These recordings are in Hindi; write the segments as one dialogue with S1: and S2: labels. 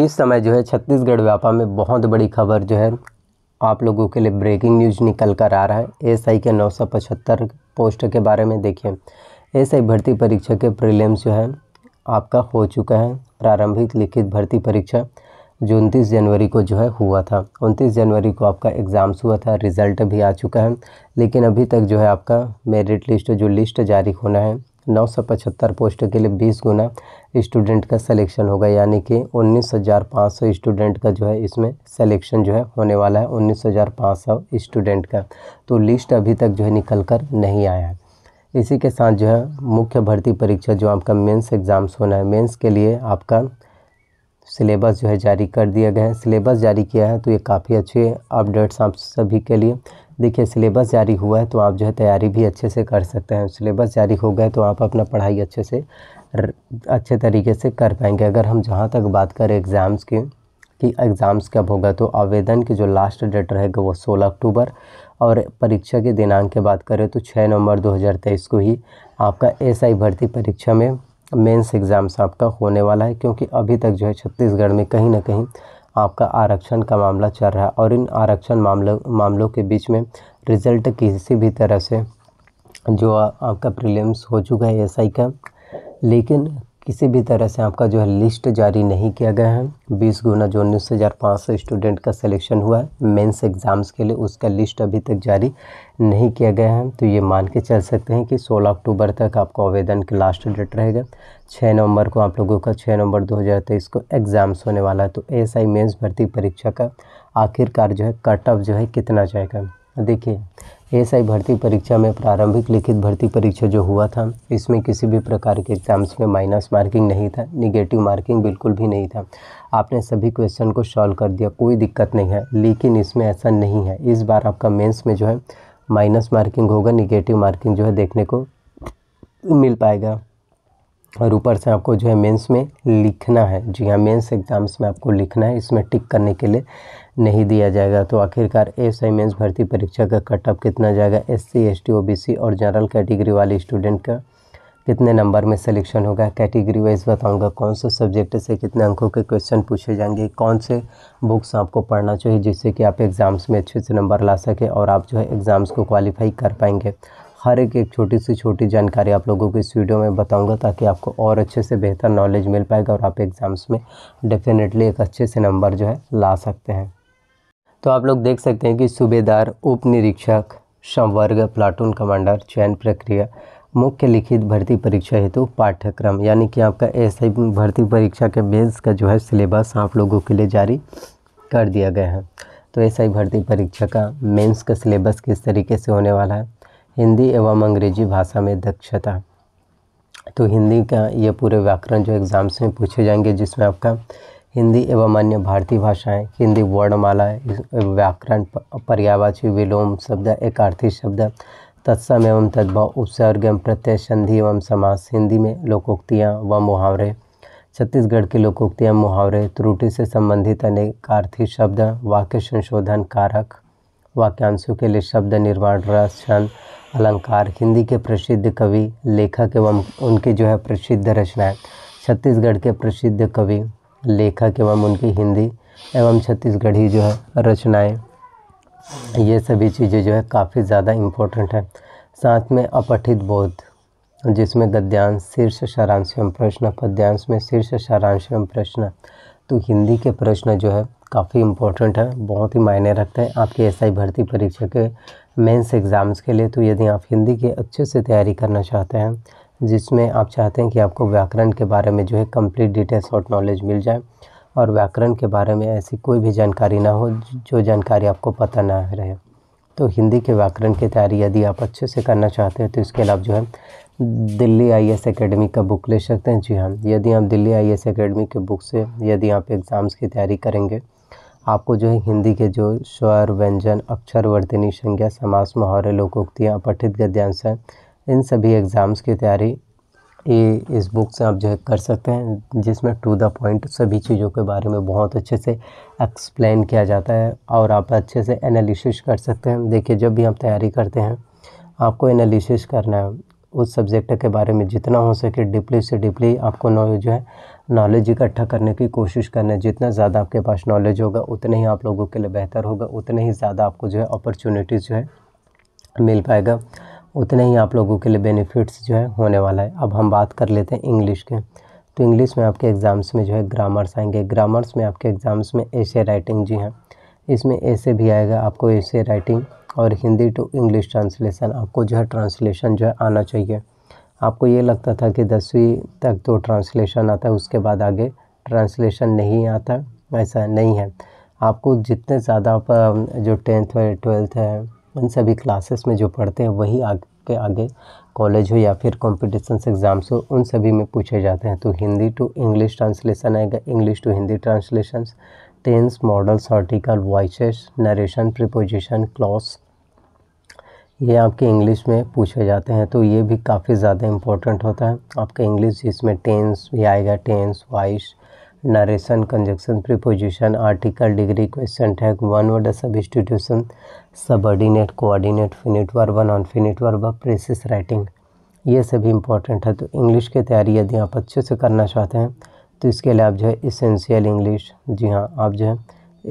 S1: इस समय जो है छत्तीसगढ़ व्यापा में बहुत बड़ी खबर जो है आप लोगों के लिए ब्रेकिंग न्यूज निकल कर आ रहा है एसआई के 975 पोस्ट के बारे में देखिए एसआई भर्ती परीक्षा के प्रीलिम्स जो है आपका हो चुका है प्रारंभिक लिखित भर्ती परीक्षा जो उनतीस जनवरी को जो है हुआ था उनतीस जनवरी को आपका एग्ज़ाम्स हुआ था रिज़ल्ट भी आ चुका है लेकिन अभी तक जो है आपका मेरिट लिस्ट जो लिस्ट जारी होना है नौ सौ पचहत्तर पोस्ट के लिए बीस गुना स्टूडेंट का सिलेक्शन होगा यानी कि उन्नीस हज़ार पाँच सौ स्टूडेंट का जो है इसमें सिलेक्शन जो है होने वाला है उन्नीस हज़ार पाँच सौ स्टूडेंट का तो लिस्ट अभी तक जो है निकल कर नहीं आया है इसी के साथ जो है मुख्य भर्ती परीक्षा जो आपका मेंस एग्ज़ाम्स होना है मेंस के लिए आपका सिलेबस जो है जारी कर दिया गया है सिलेबस जारी किया है तो ये काफ़ी अच्छे अपडेट्स आप सभी के लिए देखिए सिलेबस जारी हुआ है तो आप जो है तैयारी भी अच्छे से कर सकते हैं सिलेबस जारी हो गए तो आप अपना पढ़ाई अच्छे से अच्छे तरीके से कर पाएंगे अगर हम जहाँ तक बात करें एग्ज़ाम्स की कि एग्ज़ाम्स कब होगा तो आवेदन की जो लास्ट डेट रहेगा वो सोलह अक्टूबर और परीक्षा के दिनांक की बात करें तो छः नवंबर 2023 को ही आपका आई भर्ती परीक्षा में मेंस एग्ज़ाम्स आपका होने वाला है क्योंकि अभी तक जो है छत्तीसगढ़ में कहीं ना कहीं आपका आरक्षण का मामला चल रहा है और इन आरक्षण मामलों मामलों के बीच में रिज़ल्ट किसी भी तरह से जो आ, आपका प्रीलिम्स हो चुका है एसआई का लेकिन किसी भी तरह से आपका जो है लिस्ट जारी नहीं किया गया है बीस गुना जो उन्नीस हज़ार पाँच सौ स्टूडेंट का सिलेक्शन हुआ है मेंस एग्ज़ाम्स के लिए उसका लिस्ट अभी तक जारी नहीं किया गया है तो ये मान के चल सकते हैं कि 16 अक्टूबर तक आपका आवेदन का लास्ट डेट रहेगा 6 नवंबर को आप लोगों का 6 नवंबर 2023 को एग्ज़ाम्स होने वाला है तो एस आई मेन्स भर्ती परीक्षा का आखिरकार जो है कट ऑफ जो है कितना जाएगा देखिए आई भर्ती परीक्षा में प्रारंभिक लिखित भर्ती परीक्षा जो हुआ था इसमें किसी भी प्रकार के एग्जाम्स में माइनस मार्किंग नहीं था निगेटिव मार्किंग बिल्कुल भी नहीं था आपने सभी क्वेश्चन को सॉल्व कर दिया कोई दिक्कत नहीं है लेकिन इसमें ऐसा नहीं है इस बार आपका मेंस में जो है माइनस मार्किंग होगा निगेटिव मार्किंग जो है देखने को मिल पाएगा और ऊपर से आपको जो है मेंस में लिखना है जी हाँ मेंस एग्ज़ाम्स में आपको लिखना है इसमें टिक करने के लिए नहीं दिया जाएगा तो आखिरकार एस आई मेन्स भर्ती परीक्षा का कटअप कितना जाएगा S C S T O B C और जनरल कैटेगरी वाले स्टूडेंट का कितने नंबर में सिलेक्शन होगा कैटेगरी वाइज बताऊंगा कौन से सब्जेक्ट से कितने अंकों के क्वेश्चन पूछे जाएंगे कौन से बुक्स आपको पढ़ना चाहिए जिससे कि आप एग्ज़ाम्स में अच्छे से नंबर ला सकें और आप जो है एग्ज़ाम्स को क्वालिफाई कर पाएंगे हर एक एक छोटी सी छोटी जानकारी आप लोगों को इस वीडियो में बताऊंगा ताकि आपको और अच्छे से बेहतर नॉलेज मिल पाएगा और आप एग्ज़ाम्स में डेफिनेटली एक अच्छे से नंबर जो है ला सकते हैं तो आप लोग देख सकते हैं कि सूबेदार उप निरीक्षक संवर्ग प्लाटून कमांडर चयन प्रक्रिया मुख्य लिखित भर्ती परीक्षा हेतु पाठ्यक्रम यानी कि आपका एसआई भर्ती परीक्षा के बेस का जो है सिलेबस आप लोगों के लिए जारी कर दिया गया है तो ही भर्ती परीक्षा का मेंस का सिलेबस किस तरीके से होने वाला है हिंदी एवं अंग्रेजी भाषा में दक्षता तो हिंदी का ये पूरे व्याकरण जो एग्ज़ाम्स में पूछे जाएंगे जिसमें आपका हिंदी एवं अन्य भारतीय भाषाएं हिंदी वर्णमाला व्याकरण पर्यावाची विलोम शब्द एकार्थी शब्द तत्सम एवं तद्भव उपसर्ग एवं प्रत्यय संधि एवं समास हिंदी में लोकोक्तियाँ व मुहावरे छत्तीसगढ़ की लोकोक्तियाँ मुहावरे त्रुटि से संबंधित अनेकार्थी शब्द वाक्य संशोधन कारक वाक्यांशों के लिए शब्द निर्माण रस छंद अलंकार हिंदी के प्रसिद्ध कवि लेखक एवं उनकी जो है प्रसिद्ध रचनाएं छत्तीसगढ़ के प्रसिद्ध कवि लेखक एवं उनकी हिंदी एवं छत्तीसगढ़ी जो है रचनाएं ये सभी चीज़ें जो है काफ़ी ज़्यादा इम्पोर्टेंट हैं साथ में अपठित बोध जिसमें गद्यांश शीर्ष सारांश एवं प्रश्न पद्यांश में शीर्ष सारांश एवं प्रश्न तो हिंदी के प्रश्न जो है काफ़ी इंपॉर्टेंट है बहुत ही मायने रखते हैं आपकी एसआई भर्ती परीक्षा के मेंस एग्ज़ाम्स के लिए तो यदि आप हिंदी की अच्छे से तैयारी करना चाहते हैं जिसमें आप चाहते हैं कि आपको व्याकरण के बारे में जो है कंप्लीट डिटेल्स और नॉलेज मिल जाए और व्याकरण के बारे में ऐसी कोई भी जानकारी ना हो जो जानकारी आपको पता ना रहे तो हिंदी के व्याकरण की तैयारी यदि आप अच्छे से करना चाहते हैं तो इसके अलावा जो है दिल्ली आई एस अकेडमी का बुक ले सकते हैं जी हाँ यदि आप दिल्ली आई एस के बुक से यदि आप एग्ज़ाम्स की तैयारी करेंगे आपको जो है हिंदी के जो स्वर व्यंजन अक्षर वर्तनी संज्ञा समास मुहावरे लोकोक्तियाँ पठित गद्यांश इन सभी एग्ज़ाम्स की तैयारी ये इस बुक से आप जो है कर सकते हैं जिसमें टू द पॉइंट सभी चीज़ों के बारे में बहुत अच्छे से एक्सप्लेन किया जाता है और आप अच्छे से एनालिसिस कर सकते हैं देखिए जब भी आप तैयारी करते हैं आपको एनालिसिस करना है उस सब्जेक्ट के बारे में जितना हो सके डीपली से डीपली आपको नॉलेज जो है नॉलेज इकट्ठा करने की कोशिश करना जितना ज़्यादा आपके पास नॉलेज होगा उतने ही आप लोगों के लिए बेहतर होगा उतने ही ज़्यादा आपको जो है अपॉर्चुनिटीज़ जो है मिल पाएगा उतने ही आप लोगों के लिए बेनिफिट्स जो है होने वाला है अब हम बात कर लेते हैं इंग्लिश के तो इंग्लिश में आपके एग्ज़ाम्स में जो है ग्रामर्स आएंगे ग्रामर्स में आपके एग्ज़ाम्स में ऐसे राइटिंग जी हैं इसमें ऐसे भी आएगा आपको ऐसे राइटिंग और हिंदी टू इंग्लिश ट्रांसलेशन आपको जो है ट्रांसलेशन जो है आना चाहिए आपको ये लगता था कि दसवीं तक तो ट्रांसलेशन आता है उसके बाद आगे ट्रांसलेशन नहीं आता ऐसा नहीं है आपको जितने ज़्यादा आप जो टेंथ है ट्वेल्थ है उन सभी क्लासेस में जो पढ़ते हैं वही आगे के आगे कॉलेज हो या फिर कॉम्पिटिशन एग्ज़ाम्स हो उन सभी में पूछे जाते हैं तो हिंदी टू इंग्लिश ट्रांसलेशन आएगा English to Hindi translation tense modals article voice narration preposition clause ये आपके इंग्लिश में पूछे जाते हैं तो ये भी काफ़ी ज़्यादा इम्पोर्टेंट होता है आपका इंग्लिश जिसमें टेंस भी आएगा tense voice narration conjunction preposition article degree question tag one word सब subordinate coordinate finite verb finite verb precis writing ये सभी इंपॉर्टेंट है तो इंग्लिश की तैयारी यदि आप अच्छे से करना चाहते हैं तो इसके लिए आप जो है इसेंशियल इंग्लिश जी हाँ आप जो है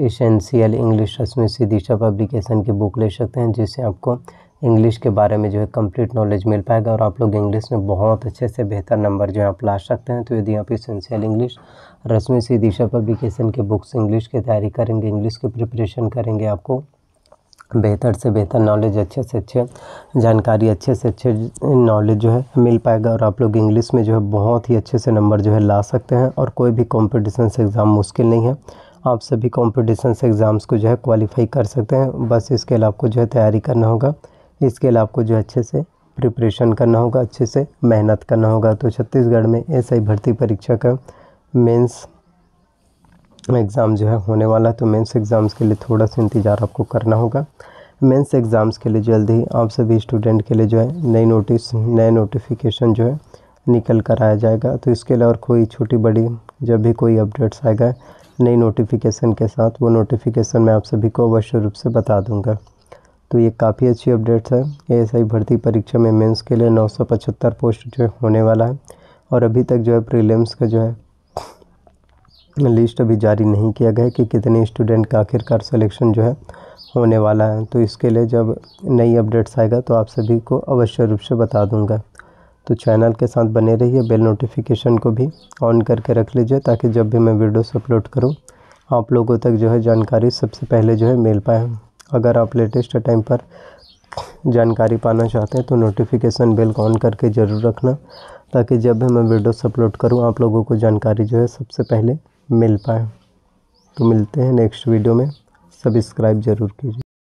S1: essential English Rashmi C Diksha publication की बुक ले सकते हैं जिससे आपको इंग्लिश के बारे में जो है कंप्लीट नॉलेज मिल पाएगा और आप लोग इंग्लिश में बहुत अच्छे से बेहतर नंबर जो है आप ला सकते हैं तो यदि आप essential English Rashmi C Disha publication के बुक्स इंग्लिश की तैयारी करेंगे इंग्लिश की प्रिपरेशन करेंगे आपको बेहतर से बेहतर नॉलेज अच्छे से अच्छे जानकारी अच्छे से अच्छे नॉलेज जो है मिल पाएगा और आप लोग इंग्लिश में जो है बहुत ही अच्छे से नंबर जो है ला सकते हैं और कोई भी कॉम्पिटिशन से एग्ज़ाम मुश्किल नहीं है आप सभी कॉम्पिटिशन एग्ज़ाम्स को जो है क्वालिफाई कर सकते हैं बस इसके लिए आपको जो है तैयारी करना होगा इसके लिए आपको जो अच्छे से प्रिपरेशन करना होगा अच्छे से मेहनत करना होगा तो छत्तीसगढ़ में एस भर्ती परीक्षा का मेंस एग्ज़ाम जो है होने वाला है तो मेंस एग्ज़ाम्स के लिए थोड़ा सा इंतज़ार आपको करना होगा मेंस एग्ज़ाम्स के लिए जल्द ही आप सभी स्टूडेंट के लिए जो है नई नोटिस नए नोटिफिकेशन जो है निकल कर आया जाएगा तो इसके अलावा कोई छोटी बड़ी जब भी कोई अपडेट्स आएगा नई नोटिफिकेशन के साथ वो नोटिफिकेशन मैं आप सभी को अवश्य रूप से बता दूँगा तो ये काफ़ी अच्छी अपडेट्स है ए भर्ती परीक्षा में मेंस के लिए 975 पोस्ट जो होने वाला है और अभी तक जो है प्रीलिम्स का जो है लिस्ट अभी जारी नहीं किया गया कि कितने स्टूडेंट का आखिरकार सिलेक्शन जो है होने वाला है तो इसके लिए जब नई अपडेट्स आएगा तो आप सभी को अवश्य रूप से बता दूँगा तो चैनल के साथ बने रहिए बेल नोटिफिकेशन को भी ऑन करके रख लीजिए ताकि जब भी मैं वीडियोस अपलोड करूं आप लोगों तक जो है जानकारी सबसे पहले जो है मिल पाए अगर आप लेटेस्ट टाइम पर जानकारी पाना चाहते हैं तो नोटिफिकेशन बेल ऑन करके ज़रूर रखना ताकि जब भी मैं वीडियोस अपलोड करूं आप लोगों को जानकारी जो है सबसे पहले मिल पाए तो मिलते हैं नेक्स्ट वीडियो में सब्सक्राइब ज़रूर कीजिए